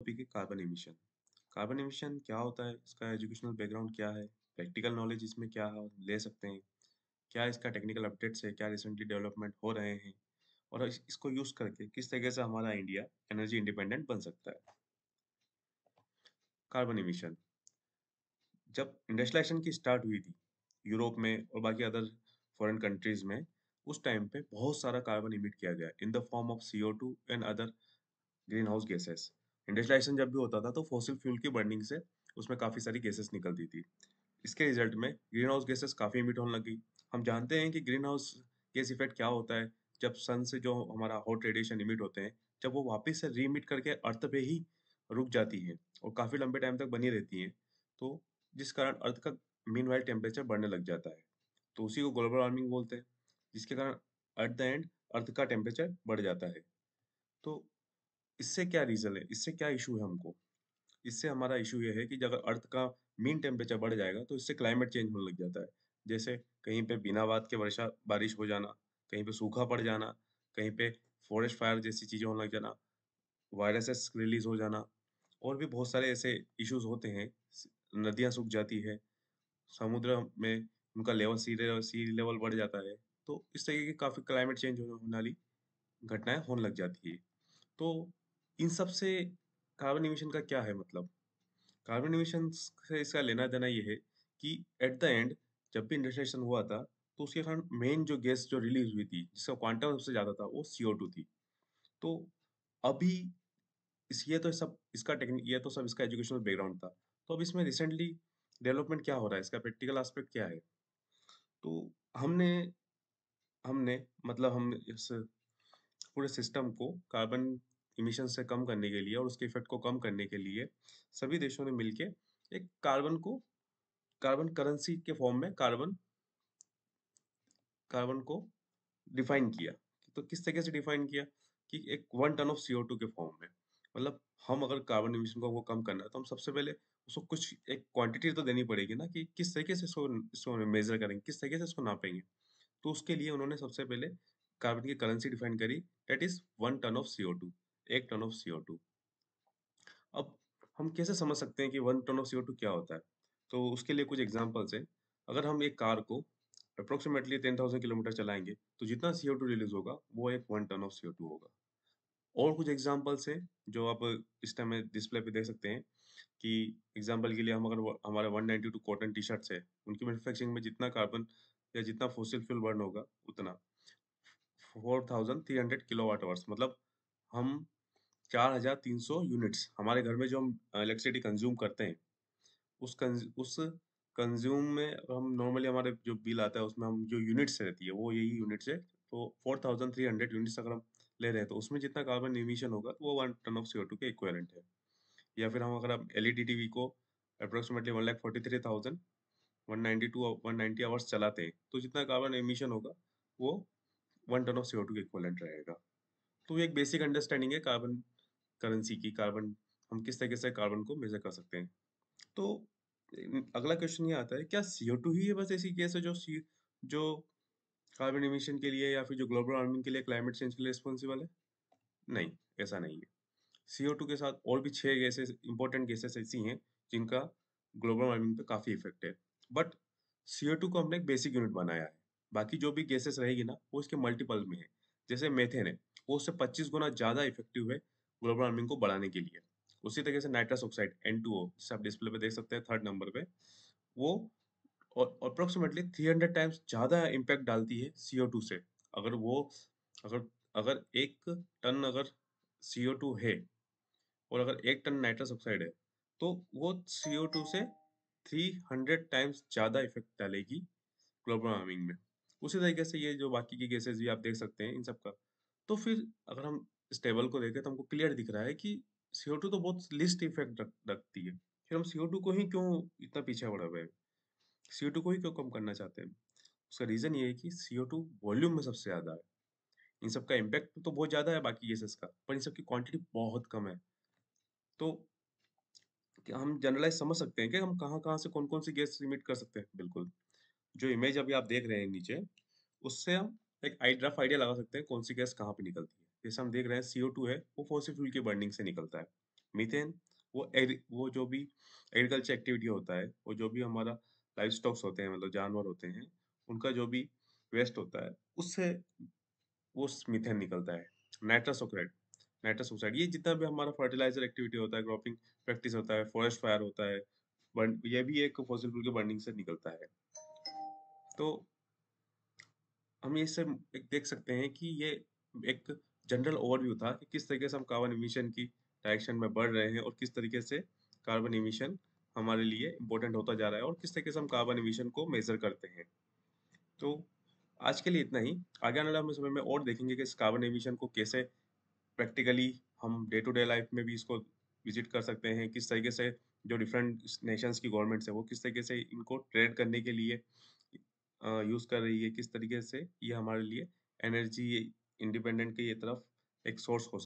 topic है carbon emission carbon emission क्या होता है इसका एजुकेशनल बैकग्राउंड क्या है प्रैक्टिकल नॉलेज इसमें क्या ले सकते हैं क्या इसका टेक्निकल अपडेट्स है क्या रिसेंटली डेवलपमेंट हो रहे हैं और इस, इसको यूज करके किस तरीके से हमारा इंडिया एनर्जी इंडिपेंडेंट बन सकता है कार्बन इमिशन जब इंडस्ट्रियलाइजेशन की स्टार्ट हुई थी यूरोप में और बाकी अदर फॉरेन कंट्रीज में उस टाइम पे बहुत सारा कार्बन इमिट किया गया in the form of CO two and other greenhouse gases industrialisation जब भी होता था तो फॉसिल फ्यूल की बर्निंग से उसमें काफ़ी सारी गैसेस निकलती थी इसके रिजल्ट में ग्रीन हाउस गैसेस काफ़ी इमिट होने लगी हम जानते हैं कि ग्रीन हाउस गैस इफेक्ट क्या होता है जब सन से जो हमारा हॉट रेडिएशन इमिट होते हैं जब वो वापस से रीमिट करके अर्थ पे ही रुक जाती है और काफ़ी लंबे टाइम तक बनी रहती हैं तो जिस कारण अर्थ का मीन वाइल टेम्परेचर बढ़ने लग जाता है तो उसी को ग्लोबल वार्मिंग बोलते हैं जिसके कारण एट द एंड अर्थ का टेम्परेचर बढ़ जाता है तो इससे क्या रीज़न है इससे क्या इशू है हमको इससे हमारा इशू ये है कि अगर अर्थ का मीन टेम्परेचर बढ़ जाएगा तो इससे क्लाइमेट चेंज होने लग जाता है जैसे कहीं पे बिना बात के वर्षा बारिश हो जाना कहीं पे सूखा पड़ जाना कहीं पे फॉरेस्ट फायर जैसी चीज़ें होने लग जाना वायरसेस रिलीज हो जाना और भी बहुत सारे ऐसे इश्यूज होते हैं नदियाँ सूख जाती है समुद्र में उनका level sea level sea level बढ़ जाता है तो इस तरीके की काफ़ी क्लाइमेट चेंज होने वाली घटनाएं होने लग जाती है तो इन सब से कार्बन इमिशन का क्या है मतलब कार्बन इमिशन से इसका लेना देना ये है कि एट द एंड जब भी इंडस्ट्रेशन हुआ था तो उसके कारण मेन जो गैस जो रिलीज हुई थी जिसका क्वांटम सबसे ज़्यादा था वो CO2 थी तो अभी इस ये तो सब इसका टेक्निक ये तो सब इसका एजुकेशनल बैकग्राउंड था तो अब इसमें रिसेंटली डेवलपमेंट क्या हो रहा है इसका प्रैक्टिकल एस्पेक्ट क्या है तो हमने हमने मतलब हम इस पूरे सिस्टम को कार्बन इमिशन से कम करने के लिए और उसके इफेक्ट को कम करने के लिए सभी देशों ने मिलकर एक कार्बन को कार्बन करेंसी के फॉर्म में कार्बन कार्बन को डिफाइन किया तो किस तरीके से डिफाइन किया कि एक वन टन ऑफ सीओ के फॉर्म में मतलब हम अगर कार्बन इमिशन को कम करना है तो हम सबसे पहले उसको कुछ एक क्वांटिटी तो देनी पड़ेगी ना कि किस तरीके से इसको इसको मेजर करेंगे किस तरीके से इसको नापेंगे तो उसके लिए उन्होंने सबसे पहले कार्बन की करेंसी डिफाइन करी that is one ton of CO two एक टन ऑफ सीओ टू अब हम कैसे समझ सकते हैं कि one ton of CO two क्या होता है तो उसके लिए कुछ एग्जाम्पल्स हैं अगर हम एक कार को अप्रोक्सीमेटली टेन थाउजेंड किलोमीटर चलाएंगे तो जितना सीओ टू रिलीज होगा वो एक one ton of CO two होगा और कुछ एग्जाम्पल्स हैं जो आप इस टाइम में डिस्प्ले पे देख सकते हैं कि एग्जाम्पल के लिए हम अगर हमारे one ninety two cotton T shirts है उनकी मैन्युफैक्चरिंग में जितना कार्बन या जितना फोसिल फ्यूल बर्न होगा उतना four thousand three hundred kilo hours मतलब हम चार हजार तीन सौ यूनिट्स हमारे घर में जो हम इलेक्ट्रिसिटी कंज्यूम करते हैं उस कंज, उस कंज्यूम में हम नॉर्मली हमारे जो बिल आता है उसमें हम जो यूनिट्स रहती है वो यही यूनिट्स है तो four thousand three hundred units अगर हम ले रहे हैं तो उसमें जितना कार्बन इमिशन होगा तो वो one ton of O two के इक्वेलेंट है या फिर हम अगर आप L E D T V को approximately one lakh forty three thousand one ninety two one ninety hours चलाते हैं तो जितना कार्बन इमिशन होगा वो one ton of O two के इक्वेलेंट रहेगा तो एक बेसिक अंडरस्टैंडिंग है कार्बन करेंसी की कार्बन हम किस तरीके से कार्बन को मेजर कर सकते हैं तो अगला क्वेश्चन ये आता है क्या सी ही है बस ऐसी गैस है जो सी जो कार्बन इमिशन के लिए या फिर जो ग्लोबल वार्मिंग के लिए क्लाइमेट चेंज के लिए रिस्पॉन्सिबल है नहीं ऐसा नहीं है सी के साथ और भी छः गैसेस इंपॉर्टेंट गैसेस ऐसी हैं जिनका ग्लोबल वार्मिंग पे काफ़ी इफेक्ट है बट सी को हमने एक बेसिक यूनिट बनाया है बाकी जो भी गैसेस रहेगी ना वो इसके मल्टीपल में है जैसे मेथेन है वो उससे पच्चीस गुना ज़्यादा इफेक्टिव है ग्लोबल वार्मिंग को बढ़ाने के लिए उसी तरीके से nitrous oxide N two O जिसे आप डिस्प्ले पे देख सकते हैं थर्ड नंबर पे वो अप्रोक्सीमेटली थ्री हंड्रेड टाइम्स ज़्यादा इम्पैक्ट डालती है सी ओ टू से अगर वो अगर अगर एक टन अगर सी ओ टू है और अगर एक टन नाइट्रस ऑक्साइड है तो वो सी ओ टू से थ्री हंड्रेड टाइम्स ज़्यादा इफेक्ट डालेगी ग्लोबल वार्मिंग में उसी तरीके से ये जो बाकी की गैसेज भी आप देख सकते हैं इन सब का तो फिर अगर हम इस टेबल को देखें तो हमको क्लियर दिख रहा है कि सी तो बहुत लिस्ट इफेक्ट रखती है फिर हम सी को ही क्यों इतना पीछे बढ़ा हुआ है सी को ही क्यों कम करना चाहते हैं उसका रीज़न ये है कि सी वॉल्यूम में सबसे ज़्यादा है इन सब का इम्पैक्ट तो बहुत ज़्यादा है बाकी गैसेस का पर इन सब की क्वांटिटी बहुत कम है तो हम जनरलाइज समझ सकते हैं कि हम कहाँ कहाँ से कौन कौन सी गैस रिमिट कर सकते हैं बिल्कुल जो इमेज अभी आप देख रहे हैं नीचे उससे हम एक आइड्राफ आइडिया लगा सकते हैं कौन सी गैस कहाँ पे निकलती है जैसे हम देख रहे हैं सीओ टू है वो फोसिल फ्यूल की बर्निंग से निकलता है मीथेन वो एग, वो जो भी एग्रीकल्चर एक्टिविटी होता है वो जो भी हमारा लाइफ स्टॉक्स होते हैं मतलब जानवर होते हैं उनका जो भी वेस्ट होता है उससे वो मीथेन निकलता है नाइट्रस ऑक्साइड नाइट्रस ऑक्साइड ये जितना भी हमारा फर्टिलाइजर एक्टिविटी होता है क्रॉपिंग प्रैक्टिस होता है फॉरेस्ट फायर होता है बर्न ये भी एक फॉसिल फ्यूल के बर्निंग से निकलता है तो हम इससे देख सकते हैं कि ये एक जनरल ओवरव्यू था कि किस तरीके से हम कार्बन इमिशन की डायरेक्शन में बढ़ रहे हैं और किस तरीके से कार्बन इमिशन हमारे लिए इम्पोर्टेंट होता जा रहा है और किस तरीके से हम कार्बन इमिशन को मेजर करते हैं तो आज के लिए इतना ही आगे आने वाले समय में और देखेंगे कि इस कार्बन इमिशन को कैसे प्रैक्टिकली हम डे टू डे लाइफ में भी इसको विजिट कर सकते हैं किस तरीके से जो डिफरेंट नेशंस की गवर्नमेंट्स है वो किस तरीके से इनको ट्रेड करने के लिए यूज़ कर रही है किस तरीके से ये हमारे लिए एनर्जी इंडिपेंडेंट की ये तरफ एक सोर्स हो